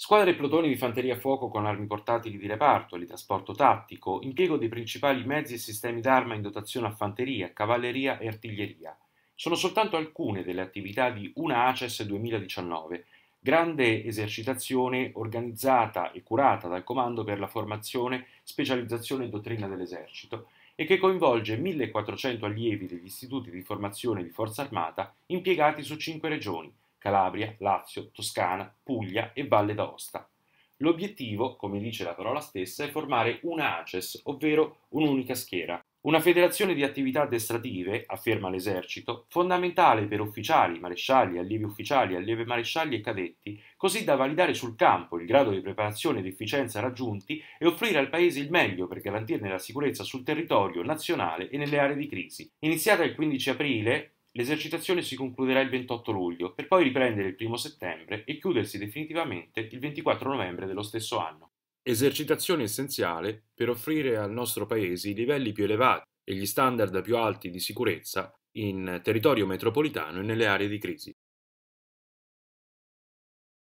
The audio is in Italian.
Squadre e plotoni di fanteria a fuoco con armi portatili di reparto, di trasporto tattico, impiego dei principali mezzi e sistemi d'arma in dotazione a fanteria, cavalleria e artiglieria. Sono soltanto alcune delle attività di una ACES 2019, grande esercitazione organizzata e curata dal Comando per la formazione, specializzazione e dottrina dell'esercito, e che coinvolge 1400 allievi degli istituti di formazione di Forza Armata impiegati su cinque regioni, Calabria, Lazio, Toscana, Puglia e Valle d'Aosta. L'obiettivo, come dice la parola stessa, è formare una ACES, ovvero un'unica schiera. Una federazione di attività addestrative, afferma l'esercito, fondamentale per ufficiali, marescialli, allievi ufficiali, allievi marescialli e cadetti, così da validare sul campo il grado di preparazione ed efficienza raggiunti e offrire al Paese il meglio per garantirne la sicurezza sul territorio nazionale e nelle aree di crisi. Iniziata il 15 aprile, L'esercitazione si concluderà il 28 luglio, per poi riprendere il 1 settembre e chiudersi definitivamente il 24 novembre dello stesso anno. Esercitazione essenziale per offrire al nostro Paese i livelli più elevati e gli standard più alti di sicurezza in territorio metropolitano e nelle aree di crisi.